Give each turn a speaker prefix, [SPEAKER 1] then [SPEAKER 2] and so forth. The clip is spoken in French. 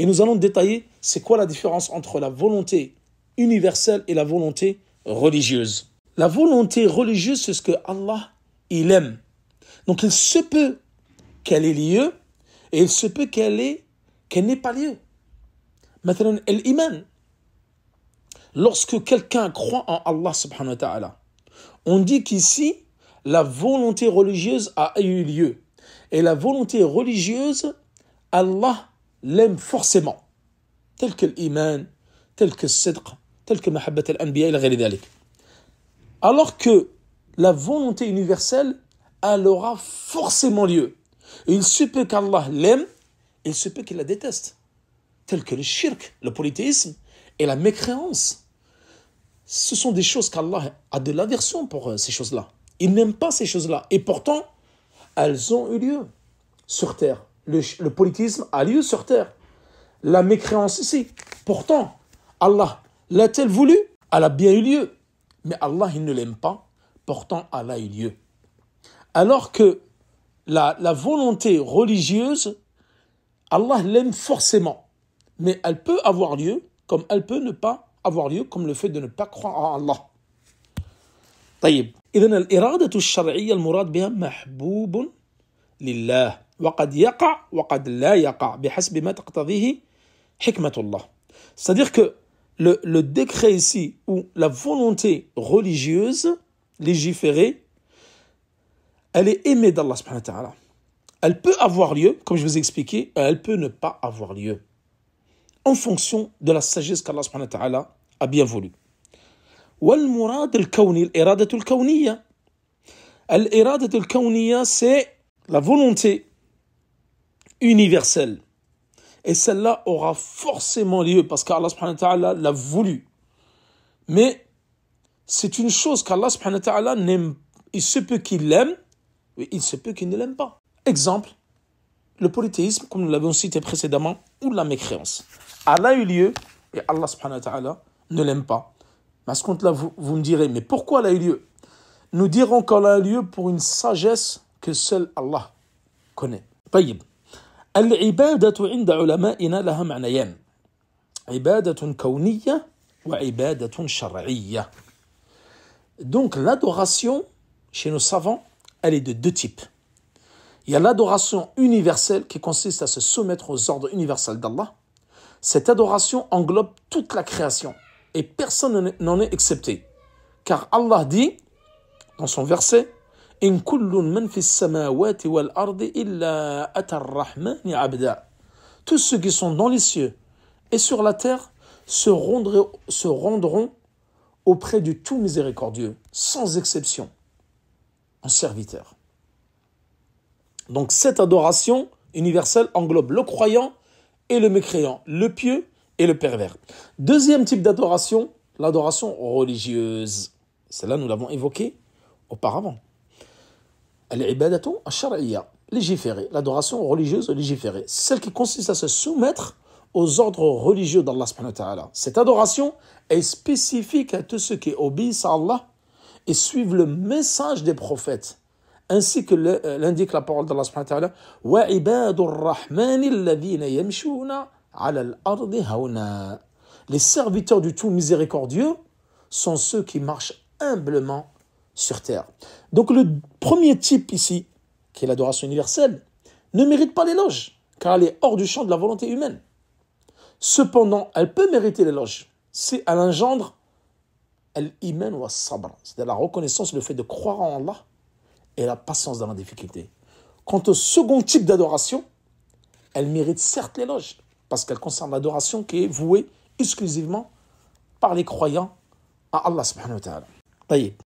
[SPEAKER 1] Et nous allons détailler c'est quoi la différence entre la volonté universelle et la volonté religieuse. La volonté religieuse, c'est ce que Allah, il aime. Donc il se peut qu'elle ait lieu et il se peut qu'elle qu'elle n'ait pas lieu. Maintenant, l'imam, Lorsque quelqu'un croit en Allah subhanahu wa ta'ala, on dit qu'ici, la volonté religieuse a eu lieu. Et la volonté religieuse, Allah L'aime forcément. Tel que l'iman, tel que sidq, tel que mahabbat al-anbiya et Alors que la volonté universelle, elle aura forcément lieu. Il se peut qu'Allah l'aime, il se peut qu'il la déteste. Tel que le shirk, le polythéisme et la mécréance. Ce sont des choses qu'Allah a de l'aversion pour euh, ces choses-là. Il n'aime pas ces choses-là. Et pourtant, elles ont eu lieu sur terre le, politisme a lieu sur terre. La mécréance ici. Pourtant, Allah l'a-t-elle voulu Elle a bien eu lieu. Mais Allah, il ne l'aime pas. Pourtant, Allah a eu lieu. Alors que la, volonté religieuse, Allah l'aime forcément. Mais elle peut avoir lieu comme elle peut ne pas avoir lieu comme le fait de ne pas croire en Allah. وقد يقع وقد لا يقع بحسب ما تقتضيه حكمة الله c'est-à-dire que le, décret ici ou la volonté religieuse légiférée elle est aimée d'Allah subhanahu wa ta'ala elle peut avoir lieu comme je vous ai expliqué elle peut ne pas avoir lieu en fonction de la sagesse qu'Allah subhanahu wa ta'ala a bien voulu والمراد الكوني الإرادة الكونية الإرادة kawniya c'est la volonté universelle. Et celle-là aura forcément lieu parce qu'Allah subhanahu l'a voulu. Mais c'est une chose qu'Allah subhanahu n'aime. Il se peut qu'il l'aime, mais il se peut qu'il ne l'aime pas. Exemple, le polythéisme, comme nous l'avons cité précédemment, ou la mécréance. Allah a eu lieu et Allah ne l'aime pas. À ce compte-là, vous, me direz, mais pourquoi elle a eu lieu Nous dirons qu'elle a eu lieu pour une sagesse que seul Allah connaît. Payib. Donc l'adoration chez nos savants, elle est de deux types. Il y a l'adoration universelle qui consiste à se soumettre aux ordres universels d'Allah. Cette adoration englobe toute la création et personne n'en est excepté. Car Allah dit dans son verset tous ceux qui sont dans les cieux et sur la terre se rendront, se rendront auprès du tout miséricordieux, sans exception, en serviteur. Donc cette adoration universelle englobe le croyant et le mécréant, le pieux et le pervers. Deuxième type d'adoration, l'adoration religieuse. Cela là nous l'avons évoqué auparavant l'adoration religieuse légiférée. celle qui consiste à se soumettre aux ordres religieux d'Allah Cette adoration est spécifique à tous ceux qui obéissent à Allah et suivent le message des prophètes, ainsi que euh, l'indique la parole d'Allah Les serviteurs du tout miséricordieux sont ceux qui marchent humblement sur terre. Donc le premier type ici, qui est l'adoration universelle, ne mérite pas l'éloge, car elle est hors du champ de la volonté humaine. Cependant, elle peut mériter l'éloge si elle engendre al-iman wa sabr, c'est-à-dire la reconnaissance, le fait de croire en Allah et la patience dans la difficulté. Quant au second type d'adoration, elle mérite certes l'éloge, parce qu'elle concerne l'adoration qui est vouée exclusivement par les croyants à Allah subhanahu wa ta'ala.